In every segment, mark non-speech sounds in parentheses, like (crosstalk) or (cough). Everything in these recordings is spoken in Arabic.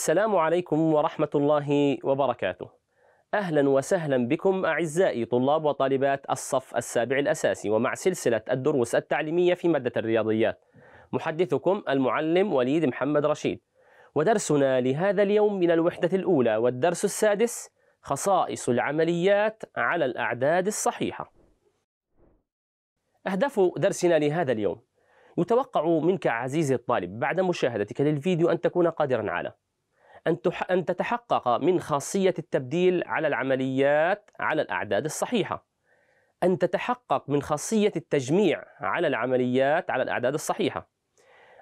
السلام عليكم ورحمة الله وبركاته. أهلا وسهلا بكم أعزائي طلاب وطالبات الصف السابع الأساسي ومع سلسلة الدروس التعليمية في مادة الرياضيات. محدثكم المعلم وليد محمد رشيد. ودرسنا لهذا اليوم من الوحدة الأولى والدرس السادس خصائص العمليات على الأعداد الصحيحة. أهداف درسنا لهذا اليوم يتوقع منك عزيزي الطالب بعد مشاهدتك للفيديو أن تكون قادرا على أن, أن تتحقق من خاصية التبديل على العمليات على الأعداد الصحيحة أن تتحقق من خاصية التجميع على العمليات على الأعداد الصحيحة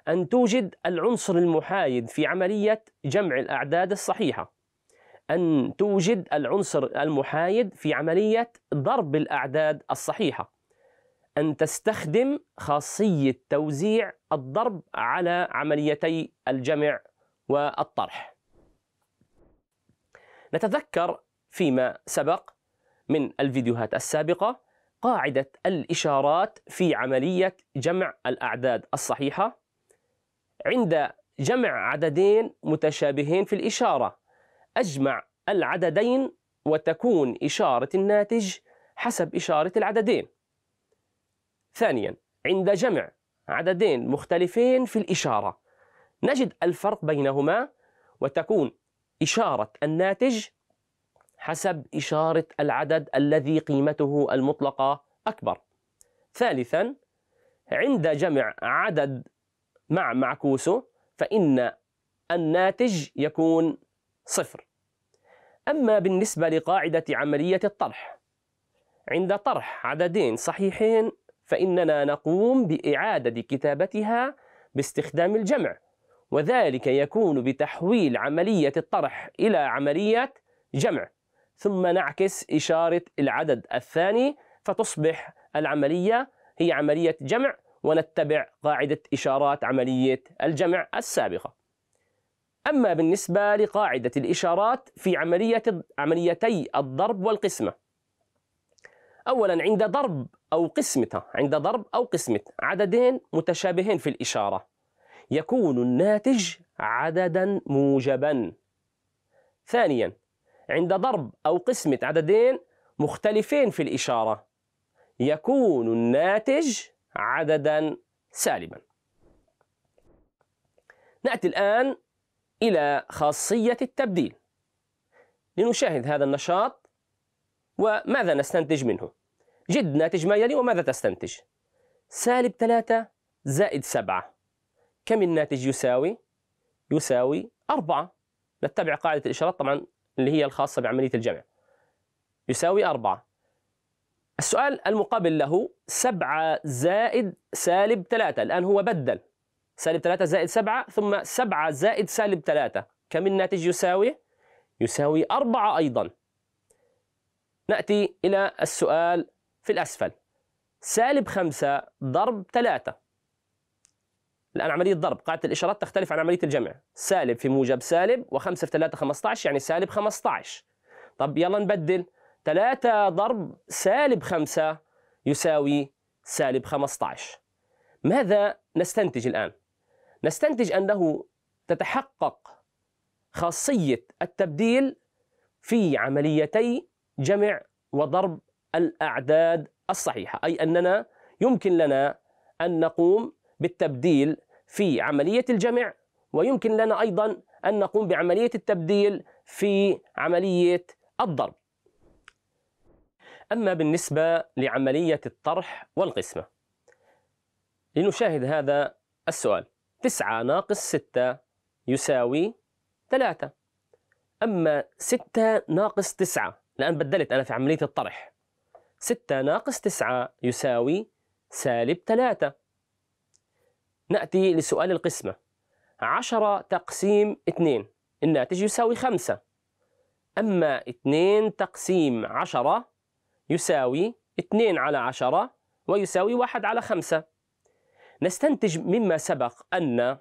أن توجد العنصر المحايد في عملية جمع الأعداد الصحيحة أن توجد العنصر المحايد في عملية ضرب الأعداد الصحيحة أن تستخدم خاصية توزيع الضرب على عمليتي الجمع والطرح نتذكر فيما سبق من الفيديوهات السابقة قاعدة الإشارات في عملية جمع الأعداد الصحيحة عند جمع عددين متشابهين في الإشارة أجمع العددين وتكون إشارة الناتج حسب إشارة العددين ثانيا عند جمع عددين مختلفين في الإشارة نجد الفرق بينهما وتكون إشارة الناتج حسب إشارة العدد الذي قيمته المطلقة أكبر. ثالثا عند جمع عدد مع معكوسه فإن الناتج يكون صفر. أما بالنسبة لقاعدة عملية الطرح عند طرح عددين صحيحين فإننا نقوم بإعادة كتابتها باستخدام الجمع وذلك يكون بتحويل عملية الطرح إلى عملية جمع ثم نعكس إشارة العدد الثاني فتصبح العملية هي عملية جمع ونتبع قاعدة إشارات عملية الجمع السابقة أما بالنسبة لقاعدة الإشارات في عملية عمليتي الضرب والقسمة أولا عند ضرب أو قسمة عند ضرب أو قسمة عددين متشابهين في الإشارة يكون الناتج عددا موجبا ثانيا عند ضرب أو قسمة عددين مختلفين في الإشارة يكون الناتج عددا سالبا نأتي الآن إلى خاصية التبديل لنشاهد هذا النشاط وماذا نستنتج منه جد ناتج ما يلي وماذا تستنتج سالب 3 زائد 7 كم الناتج يساوي؟ يساوي أربعة نتبع قاعدة الإشارات طبعا اللي هي الخاصة بعملية الجمع يساوي أربعة السؤال المقابل له سبعة زائد سالب ثلاثة الآن هو بدل سالب ثلاثة زائد سبعة ثم سبعة زائد سالب ثلاثة كم الناتج يساوي؟ يساوي أربعة أيضا نأتي إلى السؤال في الأسفل سالب خمسة ضرب ثلاثة الآن عملية ضرب قاعدة الإشارات تختلف عن عملية الجمع سالب في موجب سالب و5 في 3 15 يعني سالب 15 طب يلا نبدل 3 ضرب سالب 5 يساوي سالب 15 ماذا نستنتج الآن؟ نستنتج أنه تتحقق خاصية التبديل في عمليتي جمع وضرب الأعداد الصحيحة أي أننا يمكن لنا أن نقوم بالتبديل في عملية الجمع ويمكن لنا أيضا أن نقوم بعملية التبديل في عملية الضرب أما بالنسبة لعملية الطرح والقسمة لنشاهد هذا السؤال 9 ناقص 6 يساوي 3 أما 6 ناقص 9 لأن بدلت أنا في عملية الطرح 6 ناقص 9 يساوي سالب 3 نأتي لسؤال القسمة عشرة تقسيم اثنين الناتج يساوي خمسة أما اثنين تقسيم عشرة يساوي اثنين على عشرة ويساوي واحد على خمسة نستنتج مما سبق أن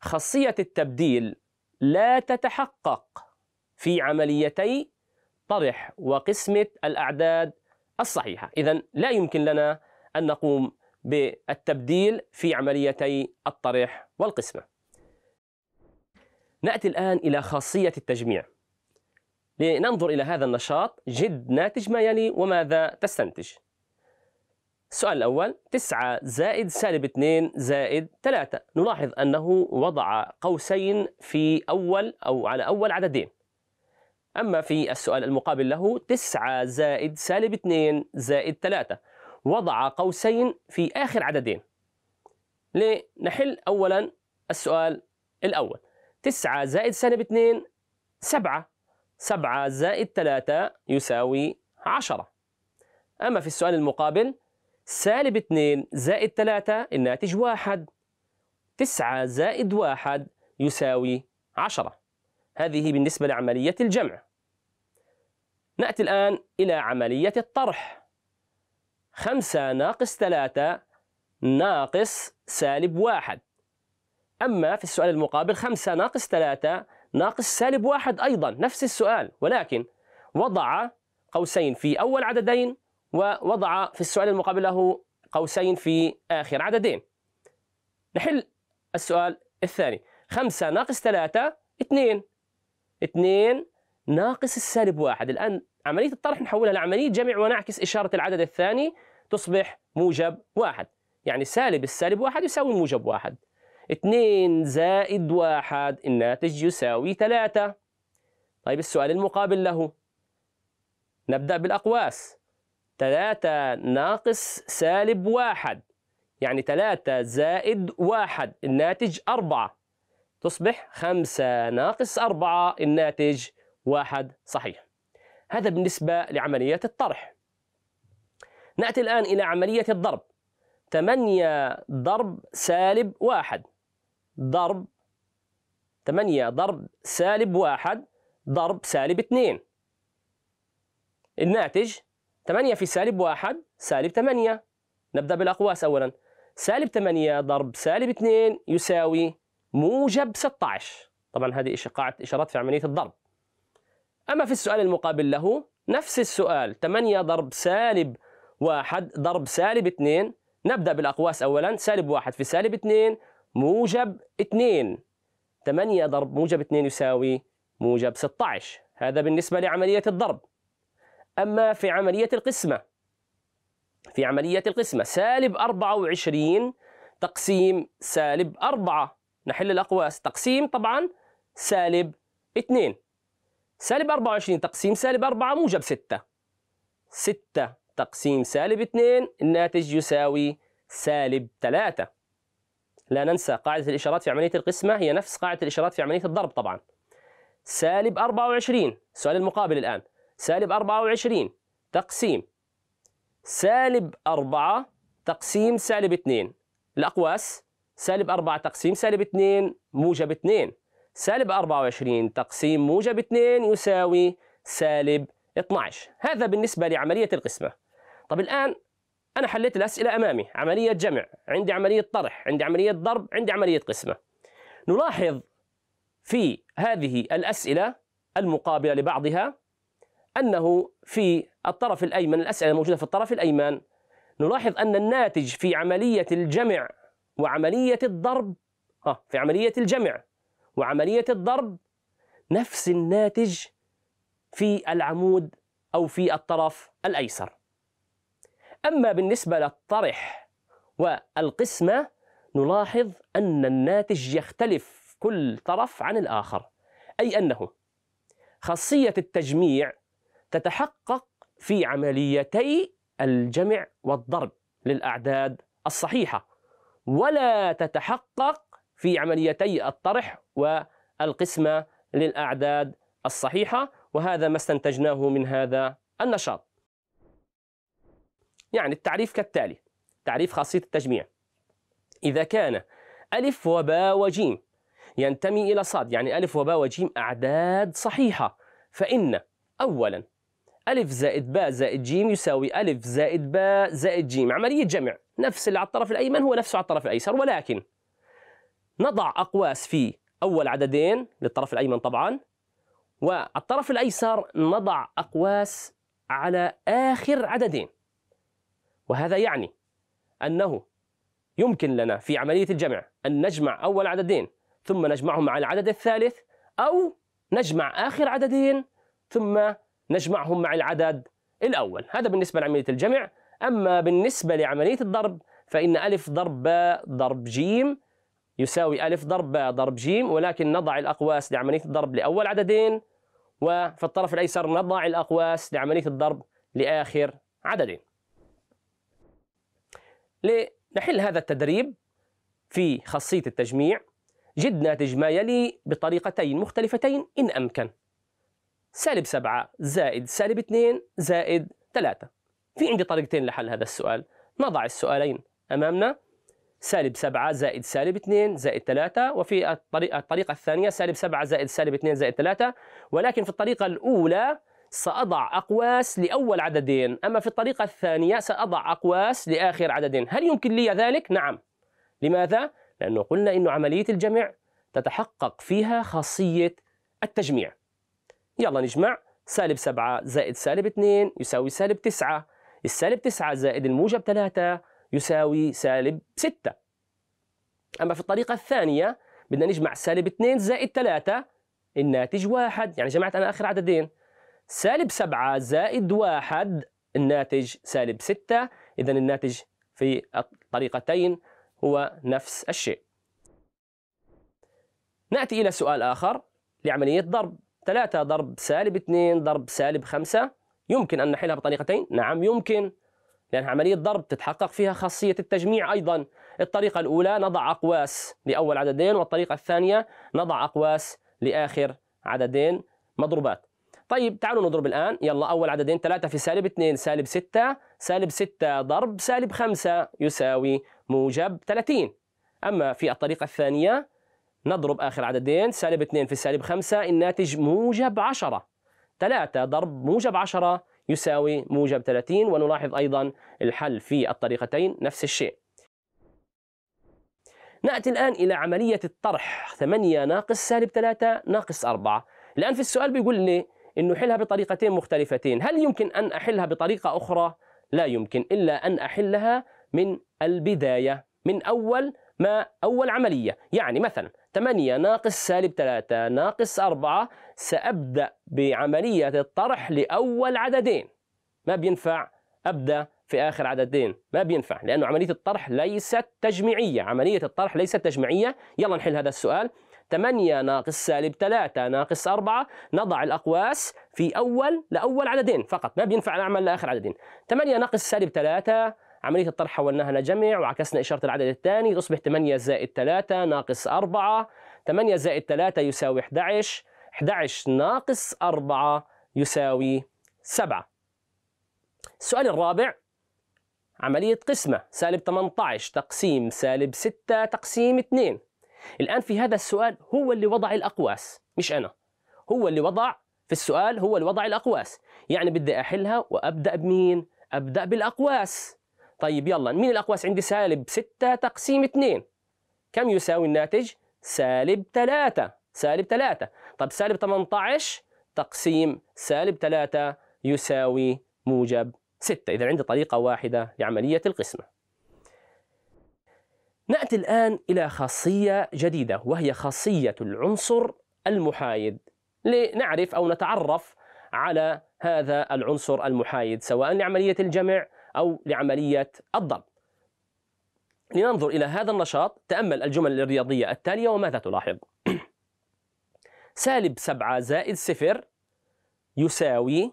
خاصية التبديل لا تتحقق في عمليتي طرح وقسمة الأعداد الصحيحة إذا لا يمكن لنا أن نقوم بالتبديل في عمليتي الطرح والقسمة. نأتي الآن إلى خاصية التجميع. لننظر إلى هذا النشاط جد ناتج ما يلي وماذا تستنتج. السؤال الأول 9 زائد سالب 2 زائد 3 نلاحظ أنه وضع قوسين في أول أو على أول عددين أما في السؤال المقابل له 9 زائد سالب 2 زائد 3 وضع قوسين في آخر عددين لنحل أولا السؤال الأول تسعة زائد سالب اثنين سبعة سبعة زائد ثلاثة يساوي عشرة أما في السؤال المقابل سالب اثنين زائد ثلاثة الناتج واحد تسعة زائد واحد يساوي عشرة هذه بالنسبة لعملية الجمع نأتي الآن إلى عملية الطرح خمسة ناقص ثلاثة ناقص سالب واحد أما في السؤال المقابل خمسة ناقص ثلاثة ناقص سالب واحد أيضا نفس السؤال ولكن وضع قوسين في أول عددين ووضع في السؤال المقابل له قوسين في آخر عددين نحل السؤال الثاني خمسة ناقص ثلاثة اثنين اثنين ناقص السالب واحد الآن عملية الطرح نحولها لعملية جمع ونعكس إشارة العدد الثاني تصبح موجب واحد يعني سالب السالب واحد يساوي موجب واحد اثنين زائد واحد الناتج يساوي ثلاثة طيب السؤال المقابل له نبدأ بالأقواس ثلاثة ناقص سالب واحد يعني ثلاثة زائد واحد الناتج أربعة تصبح خمسة ناقص أربعة الناتج واحد صحيح هذا بالنسبة لعملية الطرح نأتي الآن إلى عملية الضرب 8 ضرب سالب واحد ضرب 8 ضرب سالب واحد ضرب سالب اثنين الناتج 8 في سالب واحد سالب 8 نبدأ بالأقواس أولا سالب 8 ضرب سالب 2 يساوي موجب 16 طبعا هذه إشقاعة إشارات في عملية الضرب أما في السؤال المقابل له نفس السؤال 8 ضرب سالب واحد ضرب سالب اثنين نبدأ بالأقواس أولا سالب واحد في سالب اثنين موجب اثنين 8 ضرب موجب 2 يساوي موجب 16 هذا بالنسبة لعملية الضرب أما في عملية القسمة في عملية القسمة سالب 24 تقسيم سالب 4 نحل الأقواس تقسيم طبعا سالب 2 سالب 24 تقسيم سالب 4 موجب 6 6 تقسيم سالب 2 الناتج يساوي سالب 3 لا ننسى قاعدة الإشارات في عملية القسمة هي نفس قاعدة الإشارات في عملية الضرب طبعا سالب 24 السؤال المقابل الآن سالب 24 تقسيم سالب 4 تقسيم سالب 2 الأقواس سالب 4 تقسيم سالب 2 موجب 2 سالب 24 تقسيم موجب 2 يساوي سالب 12 هذا بالنسبة لعملية القسمة طب الآن أنا حليت الأسئلة أمامي عملية جمع عندي عملية طرح عندي عملية ضرب عندي عملية قسمة نلاحظ في هذه الأسئلة المقابلة لبعضها أنه في الطرف الأيمن الأسئلة الموجودة في الطرف الأيمن نلاحظ أن الناتج في عملية الجمع وعملية الضرب ها آه، في عملية الجمع وعملية الضرب نفس الناتج في العمود أو في الطرف الأيسر أما بالنسبة للطرح والقسمة نلاحظ أن الناتج يختلف كل طرف عن الآخر أي أنه خاصية التجميع تتحقق في عمليتي الجمع والضرب للأعداد الصحيحة ولا تتحقق في عمليتي الطرح والقسمة للأعداد الصحيحة وهذا ما استنتجناه من هذا النشاط يعني التعريف كالتالي تعريف خاصية التجميع إذا كان ألف وباء وجيم ينتمي إلى صاد يعني ألف وباء وجيم أعداد صحيحة فإن أولا ألف زائد باء زائد جيم يساوي ألف زائد باء زائد جيم عملية جمع نفس اللي على الطرف الأيمن هو نفسه على الطرف الأيسر ولكن نضع أقواس في أول عددين للطرف الأيمن طبعا والطرف الأيسر نضع أقواس على آخر عددين وهذا يعني أنه يمكن لنا في عملية الجمع أن نجمع أول عددين ثم نجمعهم مع العدد الثالث أو نجمع آخر عددين ثم نجمعهم مع العدد الأول هذا بالنسبة لعملية الجمع أما بالنسبة لعملية الضرب فإن ألف ضرب باء ضرب جيم يساوي ألف ضرب باء ضرب جيم ولكن نضع الأقواس لعملية الضرب لأول عددين وفي الطرف الأيسر نضع الأقواس لعملية الضرب لآخر عددين لنحل هذا التدريب في خاصية التجميع جد ناتج ما يلي بطريقتين مختلفتين إن أمكن سالب 7 زائد سالب 2 زائد 3 في عندي طريقتين لحل هذا السؤال نضع السؤالين أمامنا سالب 7 زائد سالب 2 زائد 3 وفي الطريقة, الطريقة الثانية سالب 7 زائد سالب 2 زائد 3 ولكن في الطريقة الأولى سأضع أقواس لأول عددين أما في الطريقة الثانية سأضع أقواس لآخر عددين هل يمكن لي ذلك؟ نعم لماذا؟ لأنه قلنا أن عملية الجمع تتحقق فيها خاصية التجميع يلا نجمع سالب 7 زائد سالب 2 يساوي سالب 9 السالب 9 زائد الموجب 3 يساوي سالب 6 أما في الطريقة الثانية بدنا نجمع سالب 2 زائد 3 الناتج 1 يعني جمعت أنا آخر عددين سالب 7 زائد 1 الناتج سالب 6 إذا الناتج في الطريقتين هو نفس الشيء نأتي إلى سؤال آخر لعملية ضرب 3 ضرب سالب 2 ضرب سالب 5 يمكن أن نحلها بطريقتين؟ نعم يمكن لأن عملية ضرب تتحقق فيها خاصية التجميع أيضا الطريقة الأولى نضع أقواس لأول عددين والطريقة الثانية نضع أقواس لآخر عددين مضروبات طيب تعالوا نضرب الآن يلا أول عددين 3 في سالب 2 سالب 6 سالب 6 ضرب سالب 5 يساوي موجب 30 أما في الطريقة الثانية نضرب آخر عددين سالب 2 في سالب 5 الناتج موجب 10 3 ضرب موجب 10 يساوي موجب 30 ونلاحظ أيضا الحل في الطريقتين نفس الشيء نأتي الآن إلى عملية الطرح 8 ناقص سالب 3 ناقص 4 الآن في السؤال بيقول لي أن نحلها بطريقتين مختلفتين هل يمكن أن أحلها بطريقة أخرى؟ لا يمكن إلا أن أحلها من البداية من أول ما أول عملية يعني مثلا 8 ناقص سالب 3 ناقص 4 سأبدأ بعملية الطرح لأول عددين ما بينفع أبدأ في آخر عددين ما بينفع لأنه عملية الطرح ليست تجميعية عملية الطرح ليست تجميعية يلا نحل هذا السؤال 8 ناقص سالب 3 ناقص 4 نضع الأقواس في أول لأول عددين فقط ما بينفع نعمل لآخر عددين 8 ناقص سالب 3 عملية الطرح حولناها لجمع وعكسنا إشارة العدد الثاني تصبح 8 زائد 3 ناقص 4 8 زائد 3 يساوي 11 11 ناقص 4 يساوي 7 السؤال الرابع عملية قسمة سالب 18 تقسيم سالب 6 تقسيم 2 الآن في هذا السؤال هو اللي وضع الأقواس مش أنا هو اللي وضع في السؤال هو اللي وضع الأقواس يعني بدي أحلها وأبدأ بمين؟ أبدأ بالأقواس طيب يلا مين الأقواس عندي سالب 6 تقسيم 2 كم يساوي الناتج؟ سالب 3 سالب 3 طب سالب 18 تقسيم سالب 3 يساوي موجب 6 إذا عندي طريقة واحدة لعملية القسمة نأتي الآن إلى خاصية جديدة وهي خاصية العنصر المحايد لنعرف أو نتعرف على هذا العنصر المحايد سواء لعملية الجمع أو لعملية الضرب لننظر إلى هذا النشاط تأمل الجمل الرياضية التالية وماذا تلاحظ (clears throat) سالب 7 زائد صفر يساوي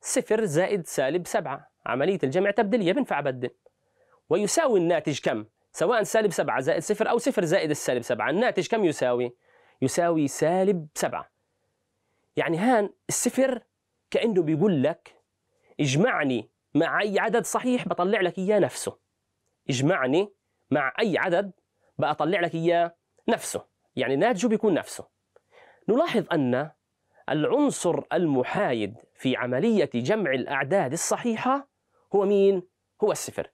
صفر زائد سالب 7 عملية الجمع تبدلية بنفع بدل ويساوي الناتج كم؟ سواء سالب 7 زائد صفر أو صفر زائد السالب 7 الناتج كم يساوي؟ يساوي سالب 7 يعني هان الصفر كأنه بيقول لك اجمعني مع أي عدد صحيح بطلع لك إياه نفسه اجمعني مع أي عدد بطلع لك إياه نفسه يعني ناتجه بيكون نفسه نلاحظ أن العنصر المحايد في عملية جمع الأعداد الصحيحة هو مين؟ هو الصفر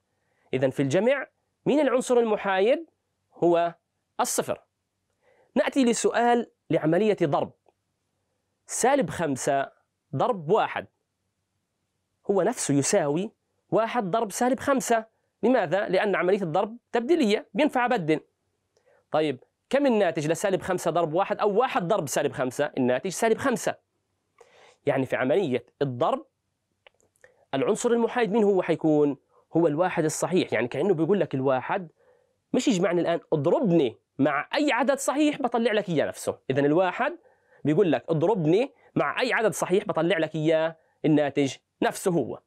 إذا في الجمع من العنصر المحايد؟ هو الصفر نأتي لسؤال لعملية ضرب سالب خمسة ضرب واحد هو نفسه يساوي واحد ضرب سالب خمسة لماذا؟ لأن عملية الضرب تبديلية بينفع أبدل طيب كم الناتج لسالب خمسة ضرب واحد أو واحد ضرب سالب خمسة؟ الناتج سالب خمسة يعني في عملية الضرب العنصر المحايد من هو حيكون؟ هو الواحد الصحيح يعني كانه بيقول لك الواحد مش يجمعني الان اضربني مع اي عدد صحيح بطلع لك اياه نفسه اذا الواحد بيقول لك اضربني مع اي عدد صحيح بطلع لك اياه الناتج نفسه هو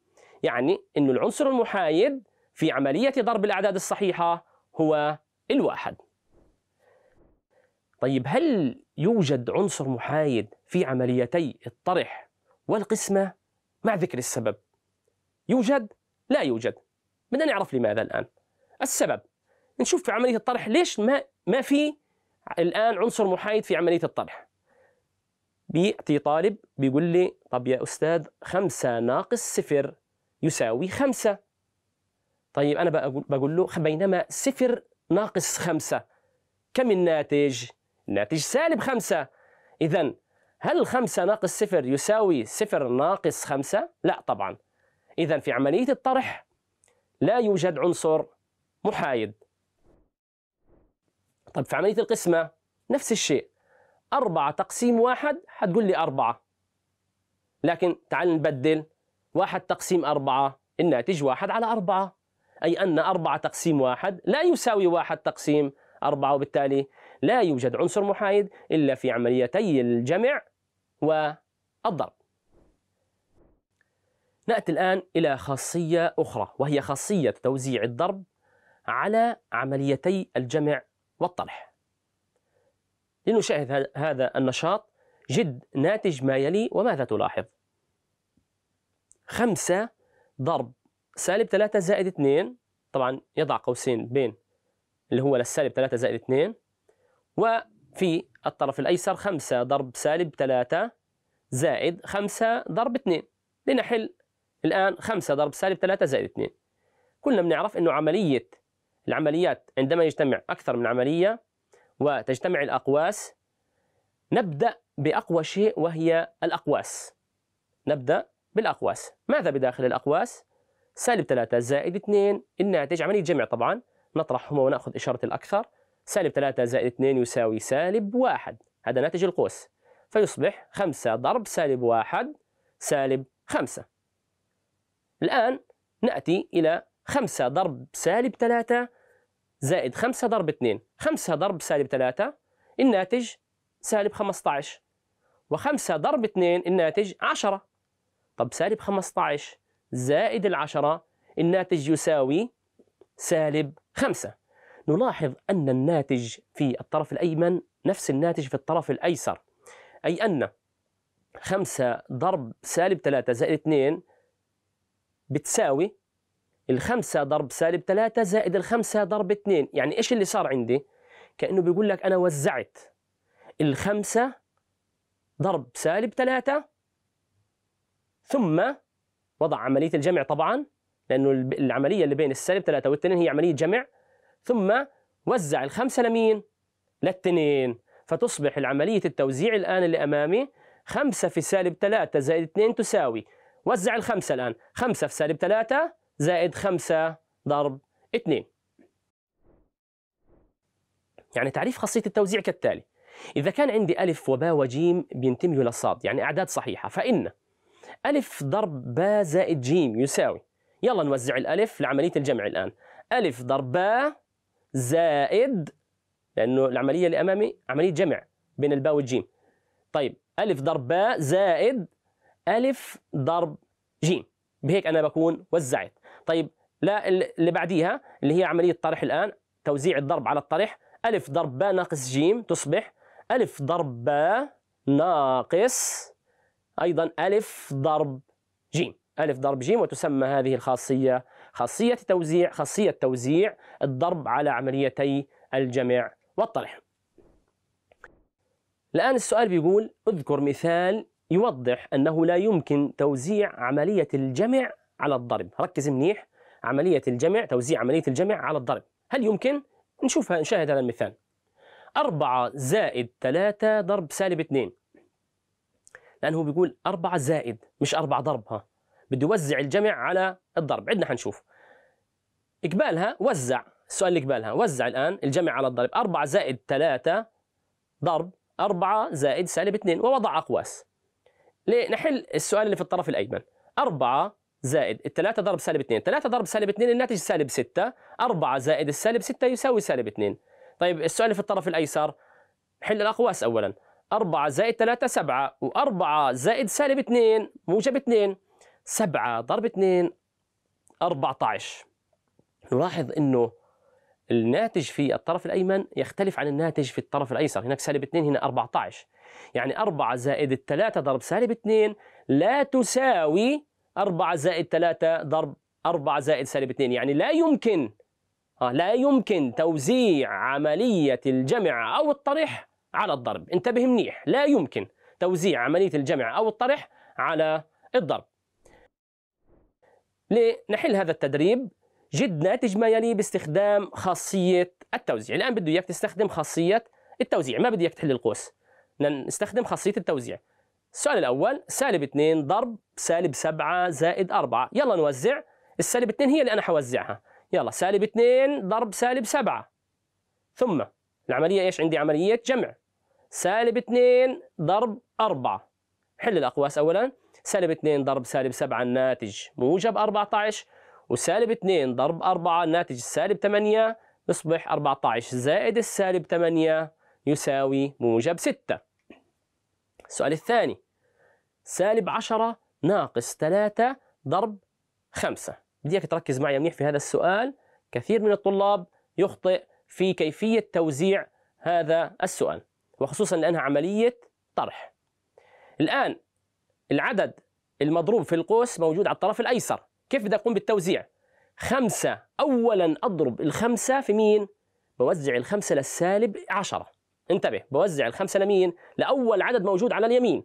يعني انه العنصر المحايد في عمليه ضرب الاعداد الصحيحه هو الواحد طيب هل يوجد عنصر محايد في عمليتي الطرح والقسمه مع ذكر السبب يوجد لا يوجد بدنا نعرف لماذا الآن السبب نشوف في عملية الطرح ليش ما ما في الآن عنصر محايد في عملية الطرح بيأتي طالب بيقول لي طب يا أستاذ خمسة ناقص صفر يساوي خمسة طيب أنا بقول له بينما صفر ناقص خمسة كم الناتج؟ الناتج سالب خمسة إذا هل خمسة ناقص صفر يساوي صفر ناقص خمسة؟ لا طبعا إذا في عملية الطرح لا يوجد عنصر محايد طب في عملية القسمة نفس الشيء أربعة تقسيم واحد حتقول لي أربعة لكن تعال نبدل واحد تقسيم أربعة الناتج واحد على أربعة أي أن أربعة تقسيم واحد لا يساوي واحد تقسيم أربعة وبالتالي لا يوجد عنصر محايد إلا في عمليتي الجمع والضرب نأتي الآن إلى خاصية أخرى وهي خاصية توزيع الضرب على عمليتي الجمع والطرح لنشاهد هذا النشاط جد ناتج ما يلي وماذا تلاحظ خمسة ضرب سالب 3 زائد 2 طبعا يضع قوسين بين اللي هو للسالب 3 زائد 2 وفي الطرف الأيسر 5 ضرب سالب 3 زائد 5 ضرب 2 لنحل الآن 5 ضرب سالب 3 زائد 2 كلنا بنعرف أنه عملية العمليات عندما يجتمع أكثر من عملية وتجتمع الأقواس نبدأ بأقوى شيء وهي الأقواس نبدأ بالأقواس ماذا بداخل الأقواس؟ سالب 3 زائد 2 الناتج عملية جمع طبعا نطرحهما ونأخذ إشارة الأكثر سالب 3 زائد 2 يساوي سالب 1 هذا ناتج القوس فيصبح 5 ضرب سالب 1 سالب 5 الآن نأتي إلى 5 ضرب سالب 3 زائد 5 ضرب 2 5 ضرب سالب 3 الناتج سالب 15 و5 ضرب 2 الناتج 10 طب سالب 15 زائد العشرة الناتج يساوي سالب 5 نلاحظ أن الناتج في الطرف الأيمن نفس الناتج في الطرف الأيسر أي أن 5 ضرب سالب 3 زائد 2 بتساوي الخمسة ضرب سالب 3 زائد الخمسة ضرب 2 يعني إيش اللي صار عندي؟ كأنه بيقول لك أنا وزعت الخمسة ضرب سالب 3 ثم وضع عملية الجمع طبعا لأنه العملية اللي بين السالب 3 والتنين هي عملية جمع ثم وزع الخمسة لمين؟ للتنين فتصبح عملية التوزيع الآن اللي أمامي 5 في سالب 3 زائد 2 تساوي وزع الخمسة الآن خمسة في سالب ثلاثة زائد خمسة ضرب اثنين يعني تعريف خاصية التوزيع كالتالي إذا كان عندي ألف وباء وجيم بينتميوا للصاد يعني أعداد صحيحة فإن ألف ضرب باء زائد جيم يساوي يلا نوزع الألف لعملية الجمع الآن ألف ضرب باء زائد لأنه العملية اللي أمامي عملية جمع بين الباء والجيم طيب ألف ضرب باء زائد ألف ضرب ج بهيك أنا بكون وزعت طيب لا اللي بعديها اللي هي عملية طرح الآن توزيع الضرب على الطرح ألف ضرب باء ناقص ج تصبح ألف ضرب باء ناقص أيضا ألف ضرب ج ألف ضرب ج وتسمى هذه الخاصية خاصية توزيع خاصية توزيع الضرب على عمليتي الجمع والطرح الآن السؤال بيقول اذكر مثال يوضح أنه لا يمكن توزيع عملية الجمع على الضرب ركز منيح عملية الجمع توزيع عملية الجمع على الضرب هل يمكن؟ نشوفها نشاهد هذا المثال 4 زائد 3 ضرب سالب 2 لأنه بيقول 4 زائد مش 4 ضرب ها بده يوزع الجمع على الضرب عندنا حنشوف إقبالها وزع السؤال اللي قبالها وزع الآن الجمع على الضرب 4 زائد 3 ضرب 4 زائد سالب 2 ووضع أقواس نحل السؤال اللي في الطرف الأيمن 4 زائد الثلاثة ضرب سالب 2 3 ضرب سالب 2 الناتج سالب 6 4 زائد السالب 6 يساوي سالب 2 طيب السؤال اللي في الطرف الأيسر حل الأقواس أولا 4 زائد 3 7 و4 زائد سالب 2 موجب 2 7 ضرب 2 14 نلاحظ انه الناتج في الطرف الايمن يختلف عن الناتج في الطرف الايسر هناك سالب 2 هنا 14 يعني 4 زائد 3 ضرب سالب 2 لا تساوي 4 زائد 3 ضرب 4 زائد سالب 2 يعني لا يمكن آه لا يمكن توزيع عملية الجمع أو الطرح على الضرب انتبه منيح لا يمكن توزيع عملية الجمع أو الطرح على الضرب لنحل هذا التدريب جد ناتج ما يلي باستخدام خاصية التوزيع الآن بده إياك تستخدم خاصية التوزيع ما بده إياك تحل القوس نستخدم خاصية التوزيع السؤال الأول سالب 2 ضرب سالب 7 زائد 4 يلا نوزع السالب 2 هي اللي أنا حوزعها يلا سالب 2 ضرب سالب 7 ثم العملية إيش عندي عملية جمع سالب 2 ضرب 4 حل الأقواس أولا سالب 2 ضرب سالب 7 الناتج موجب 14 وسالب 2 ضرب 4 الناتج سالب 8 يصبح 14 زائد السالب 8 يساوي موجب 6 السؤال الثاني سالب 10 ناقص 3 ضرب 5 بدي اياك تركز معي منيح في هذا السؤال كثير من الطلاب يخطئ في كيفية توزيع هذا السؤال وخصوصا لأنها عملية طرح الآن العدد المضروب في القوس موجود على الطرف الأيسر كيف بدي أقوم بالتوزيع؟ خمسة أولا أضرب الخمسة في مين؟ بوزع الخمسة للسالب عشرة انتبه بوزع الخمسة لمين؟ لأول عدد موجود على اليمين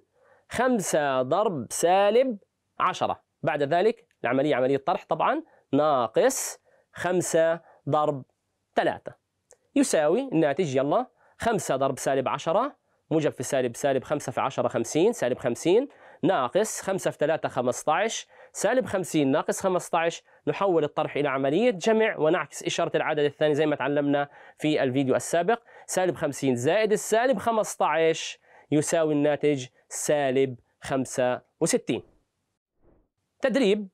خمسة ضرب سالب عشرة بعد ذلك العملية عملية طرح طبعا ناقص خمسة ضرب ثلاثة يساوي الناتج يلا خمسة ضرب سالب عشرة موجب في سالب سالب خمسة في عشرة خمسين سالب خمسين ناقص خمسة في ثلاثة خمسة عشر سالب 50 ناقص 15 نحول الطرح إلى عملية جمع ونعكس إشارة العدد الثاني زي ما تعلمنا في الفيديو السابق سالب 50 زائد السالب 15 يساوي الناتج سالب 65 تدريب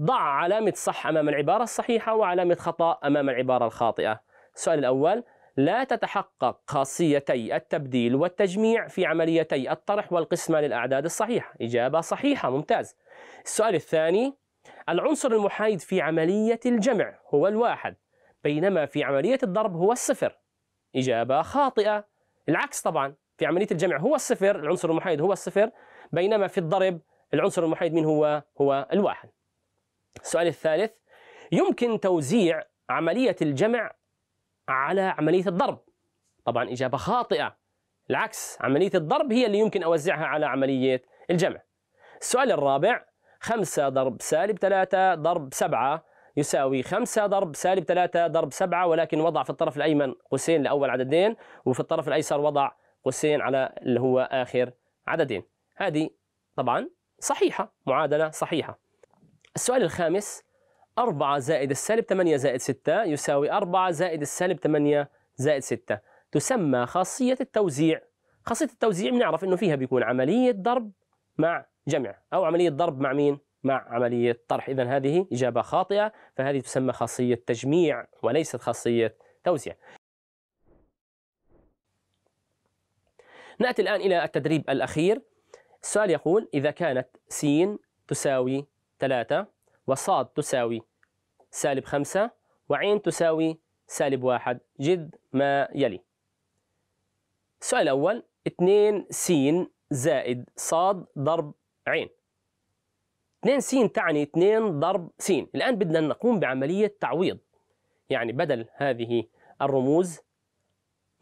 ضع علامة صح أمام العبارة الصحيحة وعلامة خطأ أمام العبارة الخاطئة السؤال الأول لا تتحقق خاصيتي التبديل والتجميع في عمليتي الطرح والقسمة للأعداد الصحيحة إجابة صحيحة ممتاز السؤال الثاني العنصر المحايد في عملية الجمع هو الواحد بينما في عملية الضرب هو الصفر إجابة خاطئة العكس طبعا في عملية الجمع هو الصفر العنصر المحايد هو الصفر بينما في الضرب العنصر المحايد مين هو هو الواحد السؤال الثالث يمكن توزيع عملية الجمع على عملية الضرب طبعا إجابة خاطئة العكس عملية الضرب هي اللي يمكن أوزعها على عملية الجمع السؤال الرابع 5 ضرب سالب 3 ضرب 7 يساوي 5 ضرب سالب 3 ضرب 7 ولكن وضع في الطرف الأيمن قوسين لأول عددين وفي الطرف الأيسر وضع قوسين على اللي هو آخر عددين هذه طبعا صحيحة معادلة صحيحة السؤال الخامس 4 زائد السالب 8 زائد 6 يساوي 4 زائد السالب 8 زائد 6 تسمى خاصية التوزيع خاصية التوزيع بنعرف انه فيها بيكون عملية ضرب مع جمع أو عملية ضرب مع مين؟ مع عملية طرح إذا هذه إجابة خاطئة فهذه تسمى خاصية تجميع وليست خاصية توزيع نأتي الآن إلى التدريب الأخير السؤال يقول إذا كانت س تساوي 3 وص تساوي سالب 5 وعين تساوي سالب 1 جد ما يلي السؤال الأول 2 س زائد ص ضرب عين 2 س تعني 2 ضرب س الآن بدنا نقوم بعملية تعويض يعني بدل هذه الرموز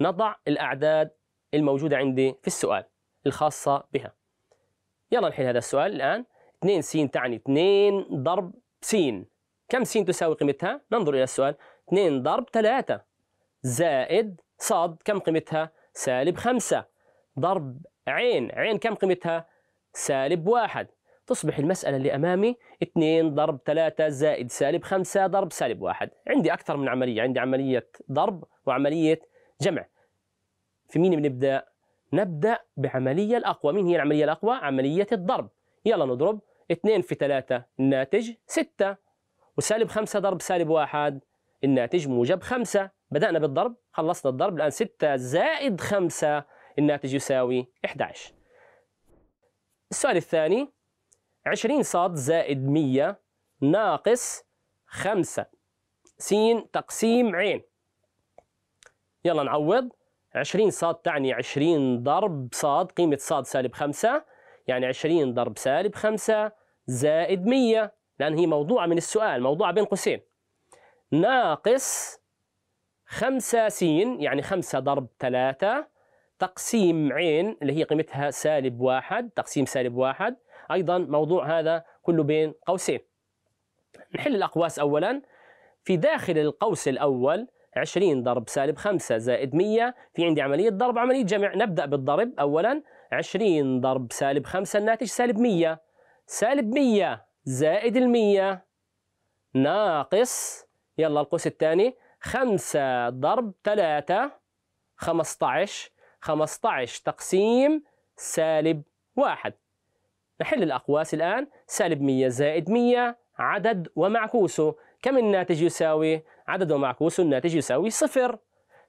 نضع الأعداد الموجودة عندي في السؤال الخاصة بها يلا نحل هذا السؤال الآن 2 س تعني 2 ضرب س كم س تساوي قيمتها؟ ننظر إلى السؤال 2 ضرب 3 زائد صاد كم قيمتها؟ سالب 5 ضرب عين عين كم قيمتها؟ سالب واحد تصبح المسألة اللي أمامي 2 ضرب 3 زائد سالب 5 ضرب سالب واحد عندي أكثر من عملية عندي عملية ضرب وعملية جمع في مين بنبدأ؟ نبدأ بعملية الأقوى مين هي العملية الأقوى؟ عملية الضرب يلا نضرب 2 في 3 الناتج 6 وسالب 5 ضرب سالب واحد الناتج موجب 5 بدأنا بالضرب خلصنا الضرب الآن 6 زائد 5 الناتج يساوي 11 السؤال الثاني 20 صاد زائد 100 ناقص 5 س تقسيم عين يلا نعوض 20 صاد تعني 20 ضرب صاد قيمة صاد سالب 5 يعني 20 ضرب سالب 5 زائد 100 لأن هي موضوعة من السؤال موضوعة بين قوسين ناقص 5 س يعني 5 ضرب 3 تقسيم عين اللي هي قيمتها سالب واحد تقسيم سالب واحد أيضا موضوع هذا كله بين قوسين نحل الأقواس أولا في داخل القوس الأول 20 ضرب سالب 5 زائد 100 في عندي عملية ضرب عملية جمع نبدأ بالضرب أولا 20 ضرب سالب 5 الناتج سالب 100 سالب 100 زائد ال 100 ناقص يلا القوس الثاني 5 ضرب 3 15 15 تقسيم سالب واحد نحل الأقواس الآن سالب 100 زائد 100 عدد ومعكوسه كم الناتج يساوي؟ عدد ومعكوسه الناتج يساوي صفر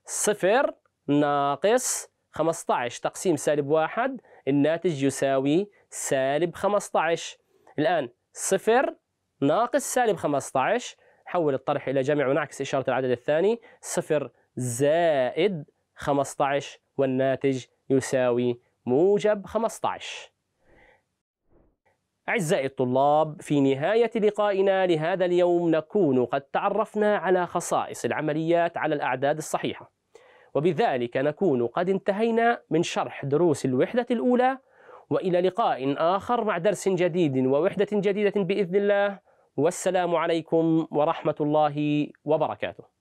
صفر ناقص 15 تقسيم سالب واحد الناتج يساوي سالب 15 الآن صفر ناقص سالب 15 حول الطرح إلى جمع ونعكس إشارة العدد الثاني صفر زائد 15 والناتج يساوي موجب 15 أعزائي الطلاب في نهاية لقائنا لهذا اليوم نكون قد تعرفنا على خصائص العمليات على الأعداد الصحيحة وبذلك نكون قد انتهينا من شرح دروس الوحدة الأولى وإلى لقاء آخر مع درس جديد ووحدة جديدة بإذن الله والسلام عليكم ورحمة الله وبركاته